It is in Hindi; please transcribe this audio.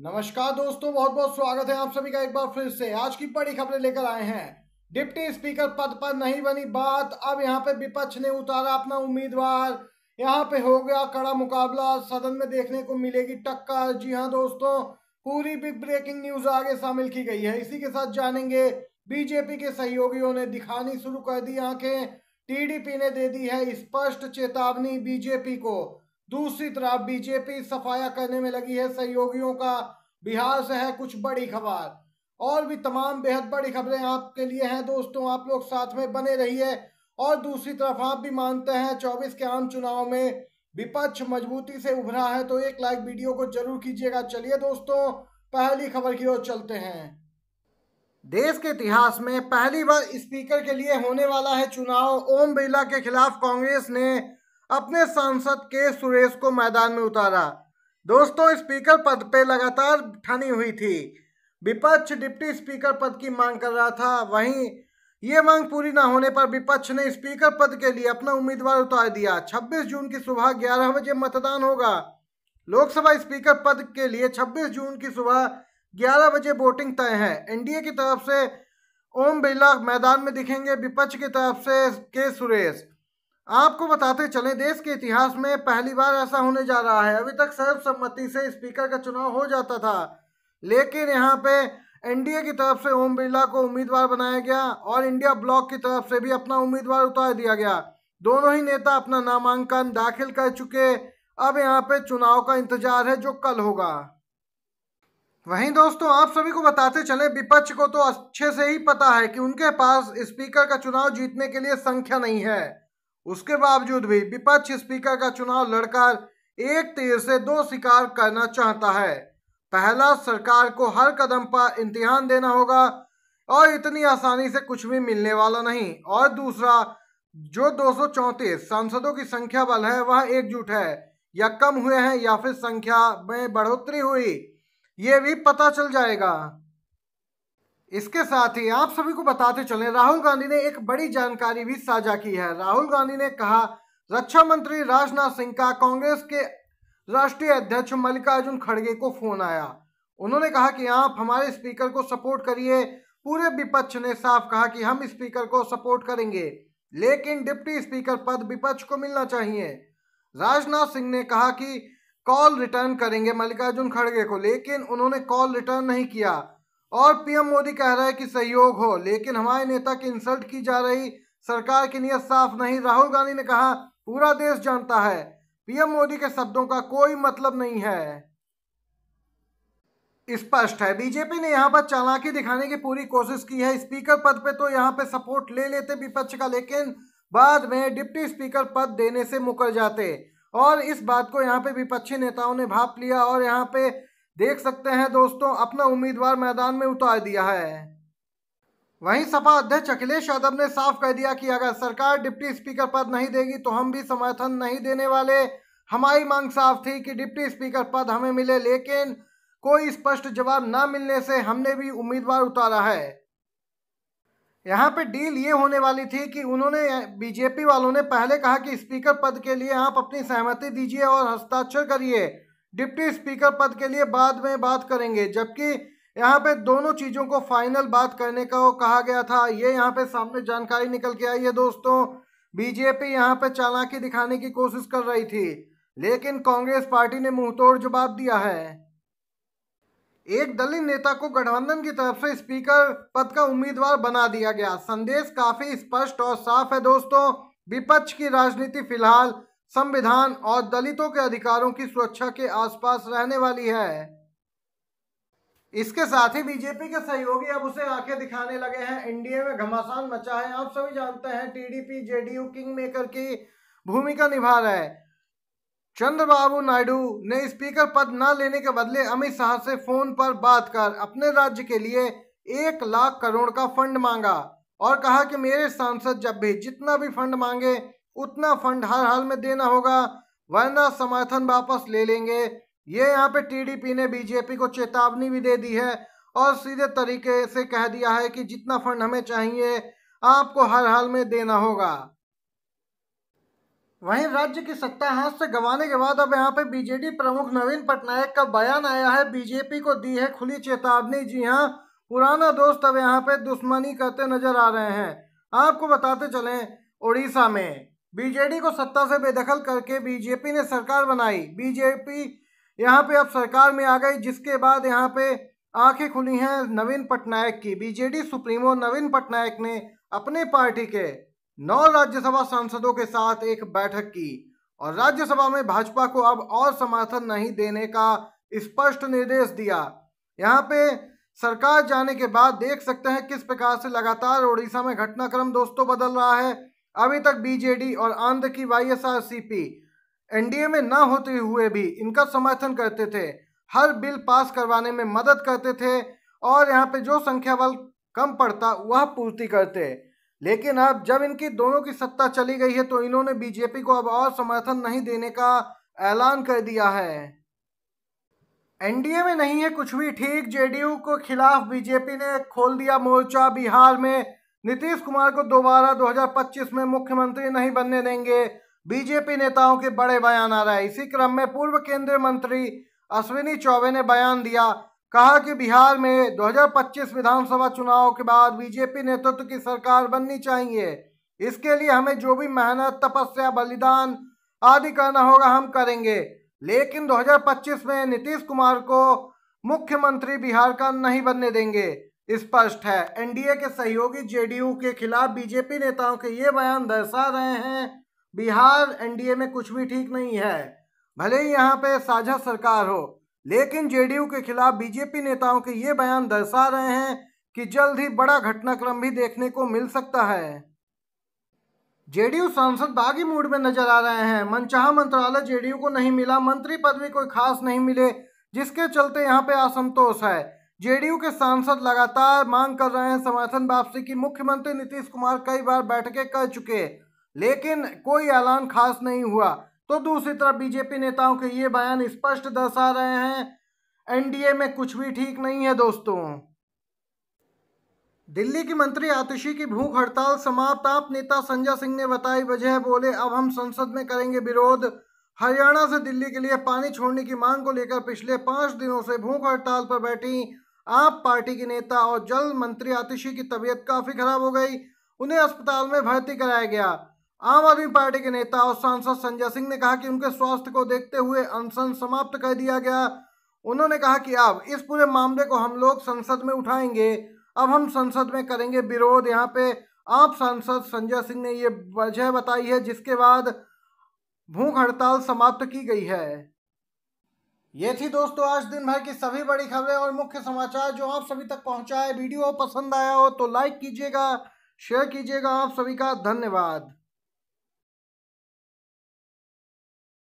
नमस्कार दोस्तों बहुत बहुत स्वागत है आप सभी का एक बार फिर से आज की बड़ी खबरें लेकर आए हैं डिप्टी स्पीकर पद पर नहीं बनी बात अब यहां पे विपक्ष ने उतारा अपना उम्मीदवार यहां पे हो गया कड़ा मुकाबला सदन में देखने को मिलेगी टक्कर जी हां दोस्तों पूरी बिग ब्रेकिंग न्यूज आगे शामिल की गई है इसी के साथ जानेंगे बीजेपी के सहयोगियों ने दिखानी शुरू कर दी आंखें टीडीपी ने दे दी है स्पष्ट चेतावनी बीजेपी को दूसरी तरफ बीजेपी सफाया करने में लगी है सहयोगियों का बिहार से है कुछ बड़ी खबर और भी तमाम बेहद बड़ी खबरें आपके लिए हैं दोस्तों आप लोग साथ में बने रहिए और दूसरी तरफ आप भी मानते हैं 24 के आम चुनाव में विपक्ष मजबूती से उभरा है तो एक लाइक वीडियो को जरूर कीजिएगा चलिए दोस्तों पहली खबर की ओर चलते हैं देश के इतिहास में पहली बार स्पीकर के लिए होने वाला है चुनाव ओम बिरला के खिलाफ कांग्रेस ने अपने सांसद के सुरेश को मैदान में उतारा दोस्तों स्पीकर पद पर लगातार ठनी हुई थी विपक्ष डिप्टी स्पीकर पद की मांग कर रहा था वहीं ये मांग पूरी ना होने पर विपक्ष ने स्पीकर पद के लिए अपना उम्मीदवार उतार दिया 26 जून की सुबह 11 बजे मतदान होगा लोकसभा स्पीकर पद के लिए 26 जून की सुबह 11 बजे वोटिंग तय है एनडीए की तरफ से ओम बिरला मैदान में दिखेंगे विपक्ष की तरफ से के सुरेश आपको बताते चले देश के इतिहास में पहली बार ऐसा होने जा रहा है अभी तक सर्वसम्मति से स्पीकर का चुनाव हो जाता था लेकिन यहाँ पे एनडीए की तरफ से ओम बिरला को उम्मीदवार बनाया गया और इंडिया ब्लॉक की तरफ से भी अपना उम्मीदवार उतार दिया गया दोनों ही नेता अपना नामांकन दाखिल कर चुके अब यहाँ पे चुनाव का इंतजार है जो कल होगा वहीं दोस्तों आप सभी को बताते चले विपक्ष को तो अच्छे से ही पता है कि उनके पास स्पीकर का चुनाव जीतने के लिए संख्या नहीं है उसके बावजूद भी विपक्ष स्पीकर का चुनाव लड़कर एक तीर से दो शिकार करना चाहता है पहला सरकार को हर कदम पर इम्तिहान देना होगा और इतनी आसानी से कुछ भी मिलने वाला नहीं और दूसरा जो दो सांसदों की संख्या बल है वह एकजुट है या कम हुए हैं या फिर संख्या में बढ़ोतरी हुई ये भी पता चल जाएगा इसके साथ ही आप सभी को बताते चलें राहुल गांधी ने एक बड़ी जानकारी भी साझा की है राहुल गांधी ने कहा रक्षा मंत्री राजनाथ सिंह का कांग्रेस के राष्ट्रीय अध्यक्ष मल्लिकार्जुन खड़गे को फोन आया उन्होंने कहा कि आप हमारे स्पीकर को सपोर्ट करिए पूरे विपक्ष ने साफ कहा कि हम स्पीकर को सपोर्ट करेंगे लेकिन डिप्टी स्पीकर पद विपक्ष को मिलना चाहिए राजनाथ सिंह ने कहा कि कॉल रिटर्न करेंगे मल्लिकार्जुन खड़गे को लेकिन उन्होंने कॉल रिटर्न नहीं किया और पीएम मोदी कह रहे हैं कि सहयोग हो लेकिन हमारे नेता की इंसल्ट की जा रही सरकार की नीयत साफ नहीं राहुल गांधी ने कहा पूरा देश जानता है पीएम मोदी के शब्दों का कोई मतलब नहीं है स्पष्ट है बीजेपी ने यहाँ पर चालाकी दिखाने की पूरी कोशिश की है स्पीकर पद पे तो यहाँ पे सपोर्ट ले लेते विपक्ष का लेकिन बाद में डिप्टी स्पीकर पद देने से मुकर जाते और इस बात को यहाँ पे विपक्षी नेताओं ने भाप लिया और यहाँ पे देख सकते हैं दोस्तों अपना उम्मीदवार मैदान में उतार दिया है वहीं सपा अध्यक्ष अखिलेश यादव ने साफ कह दिया कि अगर सरकार डिप्टी स्पीकर पद नहीं देगी तो हम भी समर्थन नहीं देने वाले हमारी मांग साफ थी कि डिप्टी स्पीकर पद हमें मिले लेकिन कोई स्पष्ट जवाब ना मिलने से हमने भी उम्मीदवार उतारा है यहाँ पे डील ये होने वाली थी कि उन्होंने बीजेपी वालों ने पहले कहा कि स्पीकर पद के लिए आप अपनी सहमति दीजिए और हस्ताक्षर करिए डिप्टी स्पीकर पद के लिए बाद में बात करेंगे जबकि यहाँ पे दोनों चीज़ों को फाइनल बात करने का वो कहा गया था ये यहाँ पे सामने जानकारी निकल के आई है दोस्तों बीजेपी यहाँ पे चालाकी दिखाने की कोशिश कर रही थी लेकिन कांग्रेस पार्टी ने मुंहतोड़ जवाब दिया है एक दलित नेता को गठबंधन की तरफ से स्पीकर पद का उम्मीदवार बना दिया गया संदेश काफी स्पष्ट और साफ है दोस्तों विपक्ष की राजनीति फिलहाल संविधान और दलितों के अधिकारों की सुरक्षा के आसपास रहने वाली है इसके साथ ही बीजेपी के सहयोगी अब उसे आंखें दिखाने लगे हैं एनडीए में घमासान मचा है आप सभी जानते हैं टीडीपी जेडीयू किंग मेकर की भूमिका निभा रहे चंद्रबाबू नायडू ने स्पीकर पद न लेने के बदले अमित शाह से फोन पर बात कर अपने राज्य के लिए एक लाख करोड़ का फंड मांगा और कहा कि मेरे सांसद जब भी जितना भी फंड मांगे उतना फंड हर हाल में देना होगा वरना समर्थन वापस ले लेंगे ये यहाँ पे टीडीपी ने बीजेपी को चेतावनी भी दे दी है और सीधे तरीके से कह दिया है कि जितना फंड हमें चाहिए आपको हर हाल में देना होगा वहीं राज्य की सत्ता हाथ से गंवाने के बाद अब यहाँ पे बीजेडी प्रमुख नवीन पटनायक का बयान आया है बीजेपी को दी है खुली चेतावनी जी हाँ पुराना दोस्त अब यहाँ पे दुश्मनी करते नजर आ रहे हैं आपको बताते चलें उड़ीसा में बीजेडी को सत्ता से बेदखल करके बीजेपी ने सरकार बनाई बीजेपी यहाँ पे अब सरकार में आ गई जिसके बाद यहाँ पे आंखें खुली हैं नवीन पटनायक की बीजेडी सुप्रीमो नवीन पटनायक ने अपने पार्टी के नौ राज्यसभा सांसदों के साथ एक बैठक की और राज्यसभा में भाजपा को अब और समर्थन नहीं देने का स्पष्ट निर्देश दिया यहाँ पे सरकार जाने के बाद देख सकते हैं किस प्रकार से लगातार ओडिशा में घटनाक्रम दोस्तों बदल रहा है अभी तक बीजेडी और आंध्र की वाईएसआरसीपी एनडीए में न होते हुए भी इनका समर्थन करते थे हर बिल पास करवाने में मदद करते थे और यहाँ पे जो संख्या बल कम पड़ता वह पूर्ति करते लेकिन अब जब इनकी दोनों की सत्ता चली गई है तो इन्होंने बीजेपी को अब और समर्थन नहीं देने का ऐलान कर दिया है एनडीए में नहीं है कुछ भी ठीक जेडीयू को खिलाफ बीजेपी ने खोल दिया मोर्चा बिहार में नीतीश कुमार को दोबारा 2025 में मुख्यमंत्री नहीं बनने देंगे बीजेपी नेताओं के बड़े बयान आ रहे हैं इसी क्रम में पूर्व केंद्रीय मंत्री अश्विनी चौबे ने बयान दिया कहा कि बिहार में 2025 विधानसभा चुनाव के बाद बीजेपी नेतृत्व की सरकार बननी चाहिए इसके लिए हमें जो भी मेहनत तपस्या बलिदान आदि करना होगा हम करेंगे लेकिन 2025 में नीतीश कुमार को मुख्यमंत्री बिहार का नहीं बनने देंगे स्पष्ट है एनडीए के सहयोगी जेडीयू के खिलाफ बीजेपी नेताओं के ये बयान दर्शा रहे हैं बिहार एनडीए में कुछ भी ठीक नहीं है भले ही यहाँ पे साझा सरकार हो लेकिन जेडीयू के खिलाफ बीजेपी नेताओं के ये बयान दर्शा रहे हैं कि जल्द ही बड़ा घटनाक्रम भी देखने को मिल सकता है जेडीयू सांसद बागी मूड में नजर आ रहे हैं मनचाहा मंत्रालय जेडीयू को नहीं मिला मंत्री पदवी कोई खास नहीं मिले जिसके चलते यहाँ पे असंतोष है जेडीयू के सांसद लगातार मांग कर रहे हैं समर्थन वापसी की मुख्यमंत्री नीतीश कुमार कई बार बैठकें कर चुके लेकिन कोई ऐलान खास नहीं हुआ तो दूसरी तरफ बीजेपी नेताओं के ये बयान स्पष्ट दर्शा रहे हैं एनडीए में कुछ भी ठीक नहीं है दोस्तों दिल्ली की मंत्री आतिशी की भूख हड़ताल समाप्त आप नेता संजय सिंह ने बताई वजह बोले अब हम संसद में करेंगे विरोध हरियाणा से दिल्ली के लिए पानी छोड़ने की मांग को लेकर पिछले पांच दिनों से भूख हड़ताल पर बैठी आप पार्टी के नेता और जल मंत्री आतिशी की तबीयत काफी खराब हो गई उन्हें अस्पताल में भर्ती कराया गया आम आदमी पार्टी के नेता और सांसद संजय सिंह ने कहा कि उनके स्वास्थ्य को देखते हुए अनशन समाप्त कर दिया गया उन्होंने कहा कि अब इस पूरे मामले को हम लोग संसद में उठाएंगे अब हम संसद में करेंगे विरोध यहाँ पे आप सांसद संजय सिंह ने ये वजह बताई है जिसके बाद भूख हड़ताल समाप्त की गई है ये थी दोस्तों आज दिन भर की सभी बड़ी खबरें और मुख्य समाचार जो आप सभी तक पहुंचा है वीडियो पसंद आया हो तो लाइक कीजिएगा शेयर कीजिएगा आप सभी का धन्यवाद